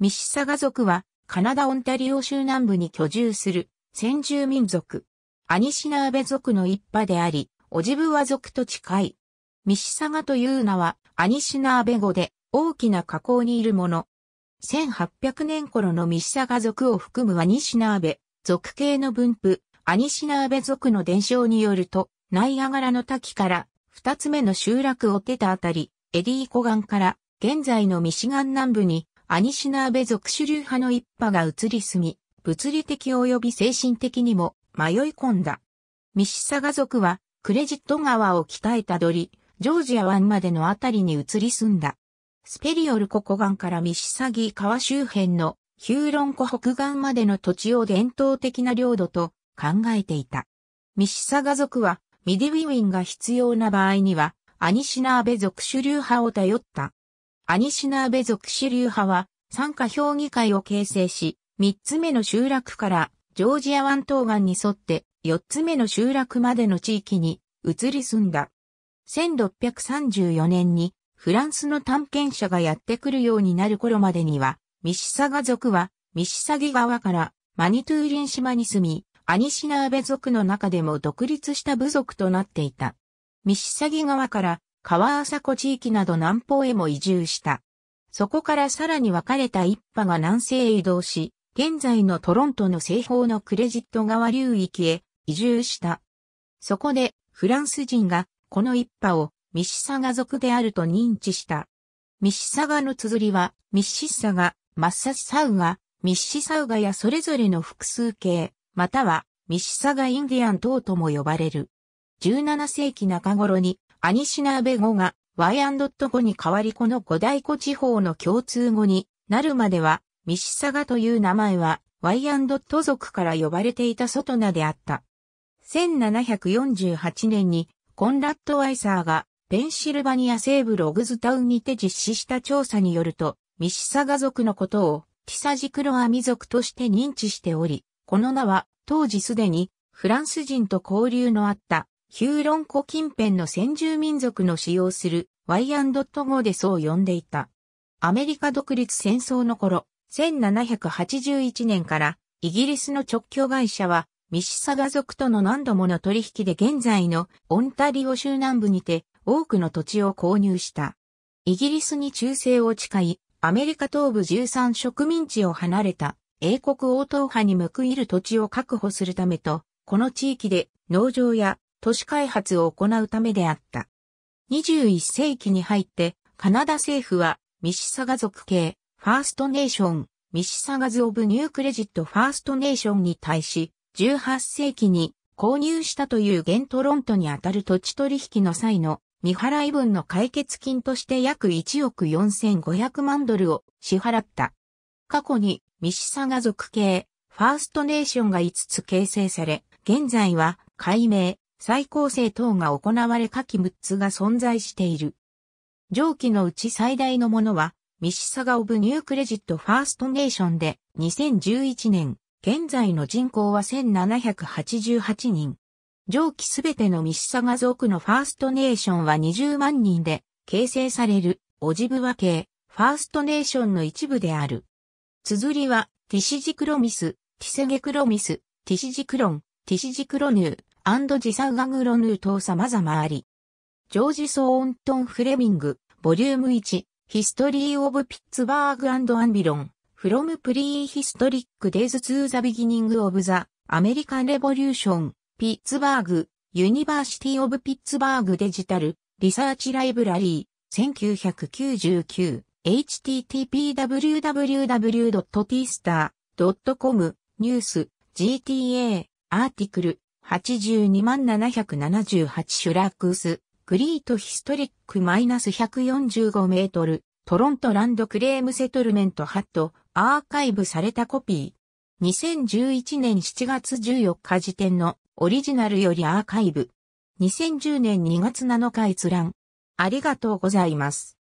ミシサガ族は、カナダ・オンタリオ州南部に居住する、先住民族。アニシナーベ族の一派であり、オジブワ族と近い。ミシサガという名は、アニシナーベ語で、大きな河口にいるもの。1800年頃のミシサガ族を含むアニシナーベ、族系の分布、アニシナーベ族の伝承によると、ナイアガラの滝から、二つ目の集落を出たあたり、エディー湖岸から、現在のミシガン南部に、アニシナーベ属主流派の一派が移り住み、物理的及び精神的にも迷い込んだ。ミシサガ族はクレジット川を北へたどり、ジョージア湾までのあたりに移り住んだ。スペリオル湖湖岸からミシサギ川周辺のヒューロン湖北岸までの土地を伝統的な領土と考えていた。ミシサガ族はミディウィウィンが必要な場合にはアニシナーベ属主流派を頼った。アニシナーベ属支流派は、参加評議会を形成し、三つ目の集落からジョージア湾東岸に沿って四つ目の集落までの地域に移り住んだ。1634年にフランスの探検者がやってくるようになる頃までには、ミシサガ族はミシサギ川からマニトゥーリン島に住み、アニシナーベ族の中でも独立した部族となっていた。ミシサギ川から川浅湖地域など南方へも移住した。そこからさらに分かれた一派が南西へ移動し、現在のトロントの西方のクレジット川流域へ移住した。そこでフランス人がこの一派をミシサガ族であると認知した。ミシサガの綴りはミシサガ、マッササウガ、ミシサウガやそれぞれの複数形、またはミシサガインディアン等とも呼ばれる。17世紀中頃にアニシナーベ語がワイアンドット語に変わりこの五大湖地方の共通語になるまでは、ミシサガという名前はワイアンドット族から呼ばれていた外名であった。1748年にコンラッド・ワイサーがペンシルバニア西部ログズタウンにて実施した調査によると、ミシサガ族のことをティサジクロアミ族として認知しており、この名は当時すでにフランス人と交流のあったヒューロン湖近辺の先住民族の使用する Y&T 語でそう呼んでいた。アメリカ独立戦争の頃、1781年からイギリスの直教会社はミシサガ族との何度もの取引で現在のオンタリオ州南部にて多くの土地を購入した。イギリスに忠誠を誓い、アメリカ東部13植民地を離れた英国王党派に報いる土地を確保するためと、この地域で農場や都市開発を行うためであった。21世紀に入って、カナダ政府は、ミシサガ族系、ファーストネーション、ミシサガズ・オブ・ニュークレジット・ファーストネーションに対し、18世紀に購入したというゲントロントにあたる土地取引の際の未払い分の解決金として約1億4500万ドルを支払った。過去にミシサガ族系ファーストネーションが5つ形成され、現在は解明、再構成等が行われ下記6つが存在している。上記のうち最大のものは、ミシサガ・オブ・ニュー・クレジット・ファースト・ネーションで2011年、現在の人口は1788人。上記すべてのミシサガ族のファースト・ネーションは20万人で、形成される、オジブワ系、ファースト・ネーションの一部である。綴りは、ティシジクロミス、ティセゲクロミス、ティシジクロン、ティシジクロヌー、アンドジサウガグロヌー等様々あり。ジョージ・ソーオントン・フレミング、ボリューム1、ヒストリー・オブ・ピッツバーグ・アンド・アンビロン、フロム・プリー・ヒストリック・デイズ・ツー・ザ・ビギニング・オブ・ザ・アメリカン・レボリューション、ピッツバーグ、ユニバーシティ・オブ・ピッツバーグ・デジタル、リサーチ・ライブラリー、1999、http://www.tstar.com、ニュース、GTA、アーティクル、82万778シュラクース、グリートヒストリックマイナス145メートル、トロントランドクレームセトルメントハット、アーカイブされたコピー。2011年7月14日時点のオリジナルよりアーカイブ。2010年2月7日閲覧。ありがとうございます。